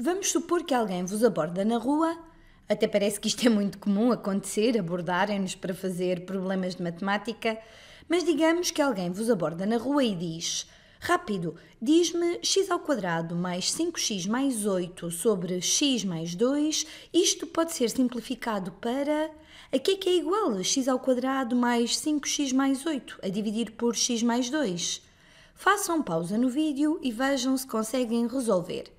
Vamos supor que alguém vos aborda na rua, até parece que isto é muito comum acontecer, abordarem-nos para fazer problemas de matemática, mas digamos que alguém vos aborda na rua e diz: Rápido, diz-me x ao quadrado mais 5x mais 8 sobre x mais 2, isto pode ser simplificado para Aqui que é que é igual a x ao quadrado mais 5x mais 8 a dividir por x mais 2? Façam pausa no vídeo e vejam se conseguem resolver.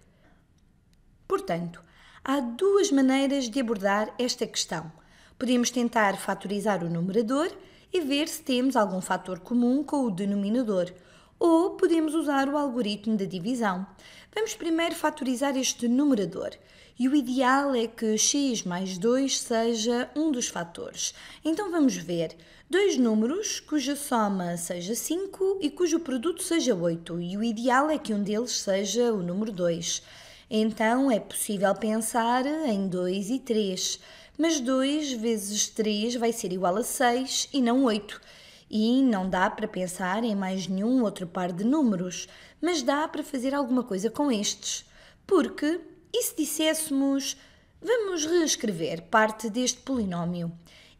Portanto, há duas maneiras de abordar esta questão. Podemos tentar fatorizar o numerador e ver se temos algum fator comum com o denominador, ou podemos usar o algoritmo da divisão. Vamos primeiro fatorizar este numerador. E o ideal é que x mais 2 seja um dos fatores. Então vamos ver dois números cuja soma seja 5 e cujo produto seja 8. E o ideal é que um deles seja o número 2. Então é possível pensar em 2 e 3, mas 2 vezes 3 vai ser igual a 6 e não 8. E não dá para pensar em mais nenhum outro par de números, mas dá para fazer alguma coisa com estes. Porque, e se disséssemos, vamos reescrever parte deste polinómio?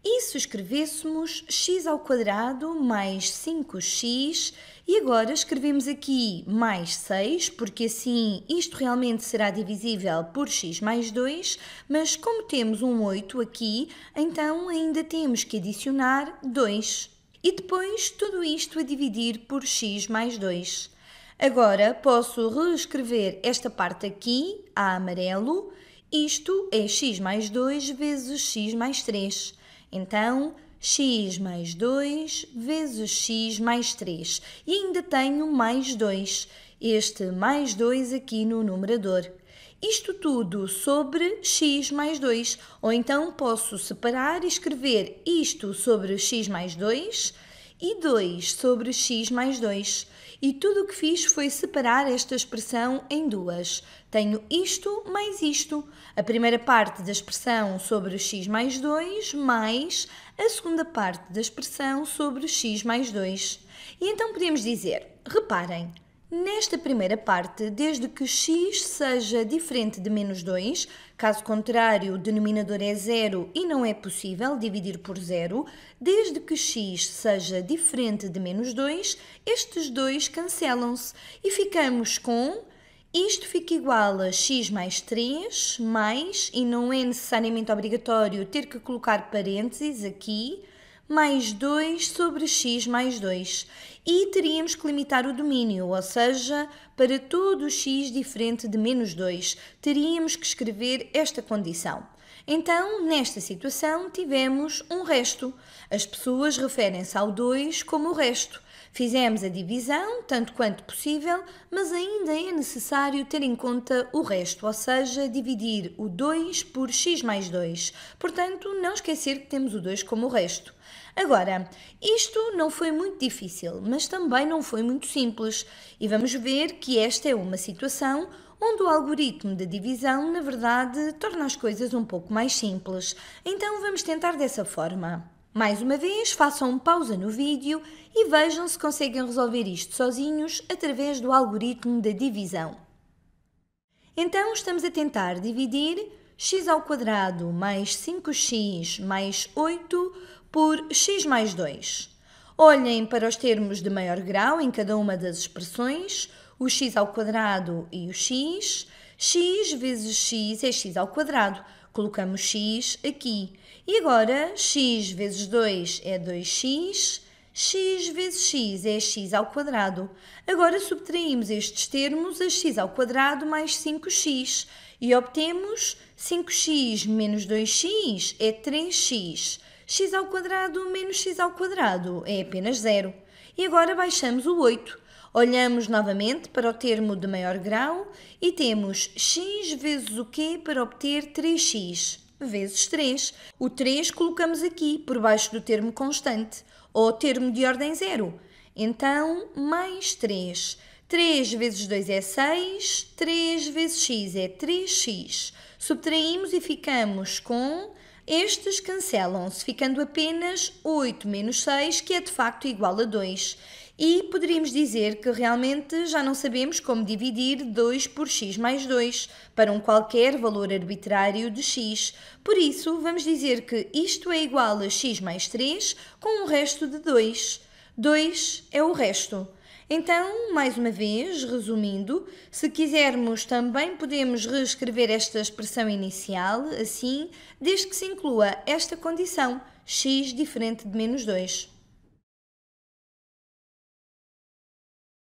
E se escrevêssemos x ao quadrado mais 5x e agora escrevemos aqui mais 6, porque assim isto realmente será divisível por x mais 2, mas como temos um 8 aqui, então ainda temos que adicionar 2. E depois tudo isto a dividir por x mais 2. Agora posso reescrever esta parte aqui a amarelo. Isto é x mais 2 vezes x mais 3. Então, x mais 2 vezes x mais 3. E ainda tenho mais 2, este mais 2 aqui no numerador. Isto tudo sobre x mais 2. Ou então posso separar e escrever isto sobre x mais 2 e 2 sobre x mais 2. E tudo o que fiz foi separar esta expressão em duas. Tenho isto mais isto. A primeira parte da expressão sobre x mais 2 mais a segunda parte da expressão sobre x mais 2. E então podemos dizer, reparem, Nesta primeira parte, desde que x seja diferente de menos 2, caso contrário o denominador é zero e não é possível dividir por zero, desde que x seja diferente de menos 2, estes dois cancelam-se e ficamos com isto fica igual a x mais 3 mais, e não é necessariamente obrigatório ter que colocar parênteses aqui, mais 2 sobre x mais 2. E teríamos que limitar o domínio, ou seja, para todo o x diferente de menos 2, teríamos que escrever esta condição. Então, nesta situação, tivemos um resto. As pessoas referem-se ao 2 como o resto. Fizemos a divisão, tanto quanto possível, mas ainda é necessário ter em conta o resto, ou seja, dividir o 2 por x mais 2. Portanto, não esquecer que temos o 2 como o resto. Agora, isto não foi muito difícil, mas também não foi muito simples, e vamos ver que esta é uma situação onde o algoritmo da divisão, na verdade, torna as coisas um pouco mais simples. Então vamos tentar dessa forma. Mais uma vez, façam pausa no vídeo e vejam se conseguem resolver isto sozinhos através do algoritmo da divisão. Então, estamos a tentar dividir x ao quadrado mais 5x mais 8 por x mais 2. Olhem para os termos de maior grau em cada uma das expressões, o x ao quadrado e o x. x vezes x é x ao quadrado colocamos x aqui. E agora, x vezes 2 é 2x, x vezes x é x ao quadrado. Agora subtraímos estes termos a x ao quadrado mais 5x e obtemos 5x menos 2x é 3x. x ao quadrado menos x ao quadrado é apenas zero. E agora baixamos o 8. Olhamos novamente para o termo de maior grau e temos x vezes o quê para obter 3x vezes 3. O 3 colocamos aqui, por baixo do termo constante, ou termo de ordem zero. Então, mais 3. 3 vezes 2 é 6, 3 vezes x é 3x. Subtraímos e ficamos com... Estes cancelam-se, ficando apenas 8 menos 6, que é de facto igual a 2. E poderíamos dizer que realmente já não sabemos como dividir 2 por x mais 2 para um qualquer valor arbitrário de x. Por isso, vamos dizer que isto é igual a x mais 3 com o resto de 2. 2 é o resto. Então, mais uma vez, resumindo, se quisermos também podemos reescrever esta expressão inicial assim, desde que se inclua esta condição, x diferente de menos 2.